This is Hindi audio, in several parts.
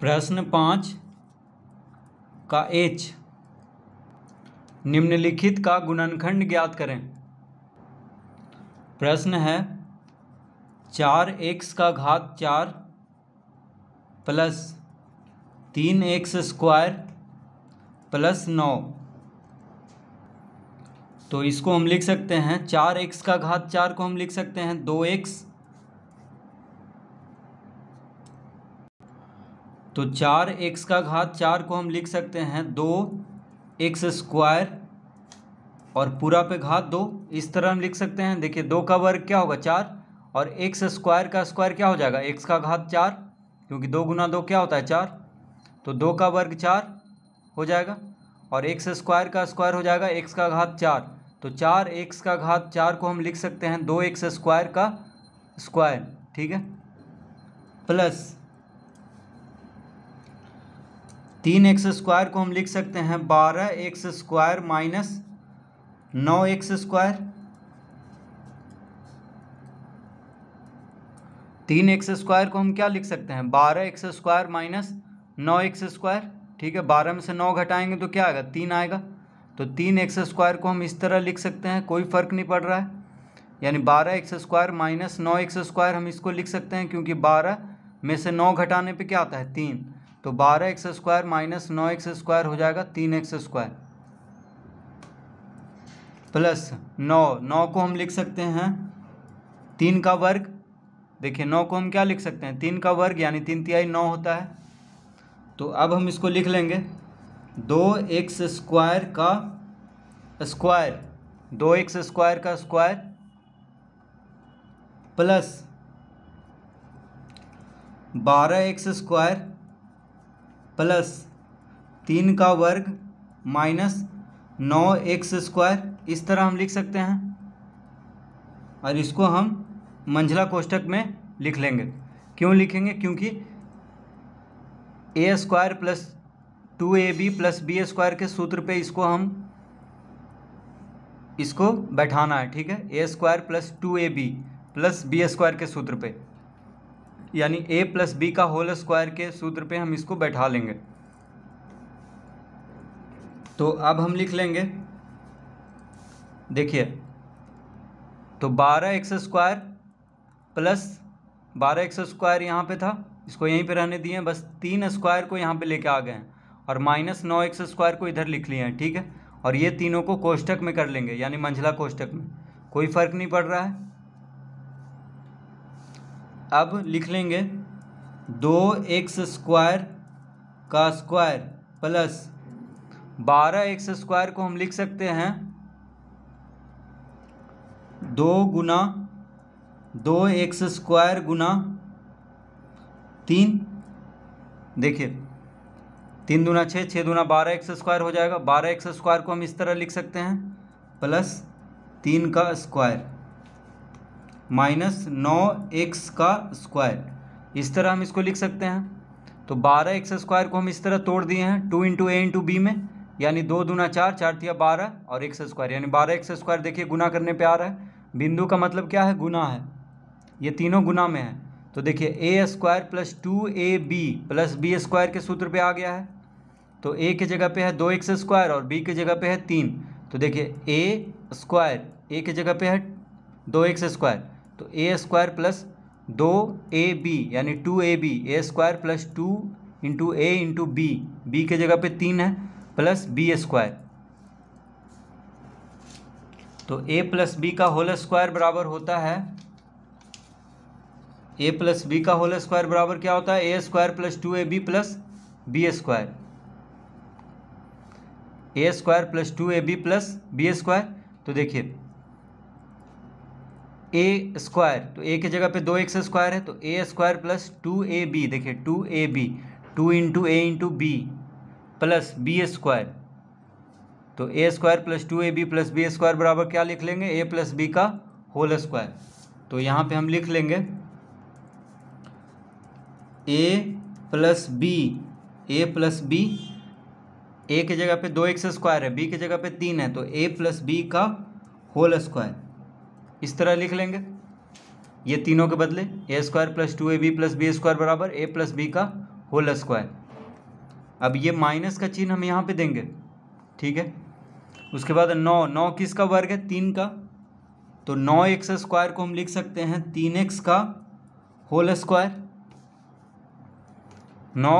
प्रश्न पाँच का एच निम्नलिखित का गुणनखंड ज्ञात करें प्रश्न है चार एक्स का घात चार प्लस तीन एक्स स्क्वायर प्लस नौ तो इसको हम लिख सकते हैं चार एक्स का घात चार को हम लिख सकते हैं दो एक्स तो चार एक्स का घात चार को हम लिख सकते हैं दो एक्स स्क्वायर और पूरा पे घात दो इस तरह हम लिख सकते हैं देखिए दो का वर्ग क्या होगा चार और एक्स स्क्वायर का स्क्वायर क्या हो जाएगा एक्स का घात चार क्योंकि दो गुना दो क्या होता है चार तो दो का वर्ग चार हो जाएगा और एक्स स्क्वायर का स्क्वायर हो जाएगा एक्स का घात चार तो चार एक्स का घात चार को हम लिख सकते हैं दो एक्स स्क्वायर का स्क्वायर ठीक है प्लस तीन एक्स स्क्वायर को हम लिख सकते हैं बारह एक्स स्क्वायर माइनस नौ एक्स स्क्वायर तीन एक्स स्क्वायर को हम क्या लिख सकते हैं बारह एक्स स्क्वायर माइनस नौ एक्स स्क्वायर ठीक है बारह में से नौ घटाएंगे तो क्या आएगा तीन आएगा तो तीन एक्स स्क्वायर को हम इस तरह लिख सकते हैं कोई फ़र्क नहीं पड़ रहा है यानी बारह एक्स स्क्वायर माइनस नौ एक्स स्क्वायर हम इसको लिख सकते हैं क्योंकि बारह में से नौ घटाने पे क्या आता है तीन तो बारह एक्स स्क्वायर माइनस नौ एक्स स्क्वायर हो जाएगा तीन एक्स स्क्वायर प्लस नौ नौ को हम लिख सकते हैं तीन का वर्ग देखिए नौ को हम क्या लिख सकते हैं तीन का वर्ग यानी तीन तिहाई नौ होता है तो अब हम इसको लिख लेंगे दो एक्स स्क्वायर का स्क्वायर दो एक्स स्क्वायर का स्क्वायर प्लस बारह एक्स स्क्वायर प्लस तीन का वर्ग माइनस नौ एक्स स्क्वायर इस तरह हम लिख सकते हैं और इसको हम मंझला कोष्टक में लिख लेंगे क्यों लिखेंगे क्योंकि A square plus two A B plus B square के सूत्र पे इसको हम इसको बैठाना है ठीक है ए square plus two A B plus B square के सूत्र पे यानी ए प्लस बी का होल स्क्वायर के सूत्र पे हम इसको बैठा लेंगे तो अब हम लिख लेंगे देखिए तो बारह एक्स स्क्वायर प्लस बारह एक्स स्क्वायर यहाँ पे था इसको यहीं पे रहने दिए बस तीन स्क्वायर को यहाँ पे लेके आ गए हैं और माइनस नौ एक्स स्क्वायर को इधर लिख लिए हैं ठीक है और ये तीनों को कोष्टक में कर लेंगे यानी मंझला कोष्टक में कोई फ़र्क नहीं पड़ रहा है अब लिख लेंगे दो एक्स स्क्वायर का स्क्वायर प्लस बारह एक्स स्क्वायर को हम लिख सकते हैं दो गुना दो एक्स स्क्वायर गुना तीन देखिए तीन दुना छः छः दुना बारह एक्स स्क्वायर हो जाएगा बारह एक्स स्क्वायर को हम इस तरह लिख सकते हैं प्लस तीन का स्क्वायर माइनस नौ एक्स का स्क्वायर इस तरह हम इसको लिख सकते हैं तो बारह एक्स स्क्वायर को हम इस तरह तोड़ दिए हैं two into a into b में यानी दो दूना चार चार थिया बारह और एक्स स्क्वायर यानी बारह एक्स स्क्वायर देखिए गुना करने पे आ रहा है बिंदु का मतलब क्या है गुना है ये तीनों गुना में है तो देखिए a square plus two A B plus B square के सूत्र पे आ गया है तो ए के जगह पे है दो एक्स स्क्वायर और बी के जगह पे है तीन तो देखिए ए स्क्वायर ए के जगह पे है दो एक्स स्क्वायर तो ए स्क्वायर प्लस दो ए बी यानी two A b a square plus two into a into b b के जगह पे तीन है प्लस बी स्क्वायर तो ए प्लस बी का होल स्क्वायर बराबर होता है ए प्लस बी का होल स्क्वायर बराबर क्या होता है ए square plus two A B plus B square a square plus two A B plus B square तो देखिए ए स्क्वायर तो ए की जगह पे दो एक्स स्क्वायर है तो a square plus two A b देखिए two A b two into a into b plus B square तो a square plus two A B plus B square बराबर क्या लिख लेंगे ए प्लस बी का होल स्क्वायर तो यहाँ पे हम लिख लेंगे a plus b a plus b a की जगह पे दो एक्स स्क्वायर है बी की जगह पे तीन है तो ए प्लस बी का होल स्क्वायर इस तरह लिख लेंगे ये तीनों के बदले a square plus two A B plus B square बराबर ए प्लस बी का होल स्क्वायर अब ये माइनस का चिन्ह हम यहाँ पे देंगे ठीक है उसके बाद नौ नौ किसका वर्ग है तीन का तो नौ एक्स स्क्वायर को हम लिख सकते हैं तीन एक्स का होल स्क्वायर नौ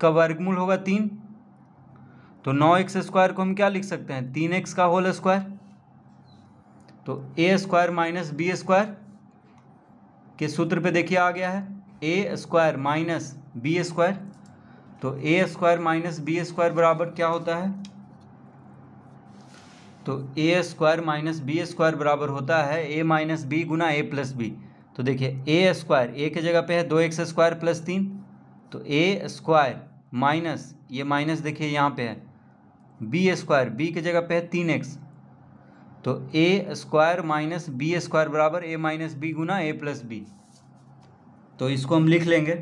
का वर्गमूल होगा तीन तो नौ एक्स स्क्वायर को हम क्या लिख सकते हैं तीन एक्स का होल स्क्वायर तो a square minus b square के सूत्र पे देखिए आ गया है ए स्क्वायर माइनस बी स्क्वायर तो a square minus b square बराबर क्या होता है तो a square minus b square बराबर होता है ए माइनस बी गुना ए प्लस बी तो देखिए ए स्क्वायर ए के जगह पे है दो एक्स स्क्वायर प्लस तीन तो ए स्क्वायर माइनस ये माइनस देखिए यहाँ पे है बी स्क्वायर बी के जगह पे है तीन एक्स तो a square minus b square बराबर ए माइनस बी गुना ए प्लस बी तो इसको हम लिख लेंगे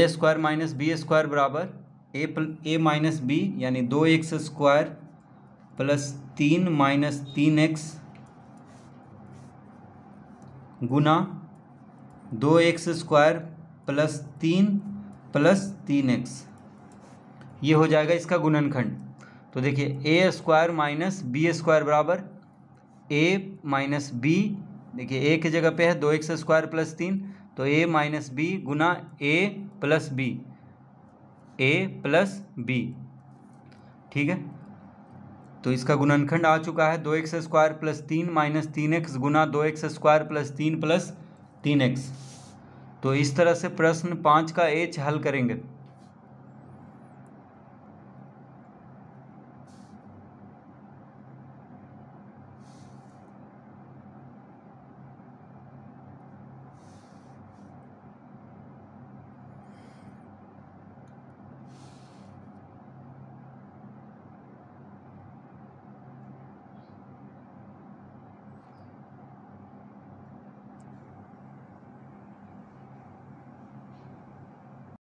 a square minus b square बराबर a plus a minus b यानी दो एक्स स्क्वायर प्लस तीन माइनस तीन एक्स गुना दो एक्स स्क्वायर प्लस तीन प्लस तीन एक्स ये हो जाएगा इसका गुणनखंड तो देखिए a square minus b square बराबर ए माइनस बी देखिए ए के जगह पे है दो एक्स स्क्वायर प्लस तीन तो ए माइनस बी गुना a plus b a plus b ठीक है तो इसका गुणनखंड आ चुका है दो एक्स स्क्वायर प्लस तीन माइनस तीन एक्स गुना दो एक्स स्क्वायर प्लस तीन प्लस तीन एक्स तो इस तरह से प्रश्न पाँच का एच हल करेंगे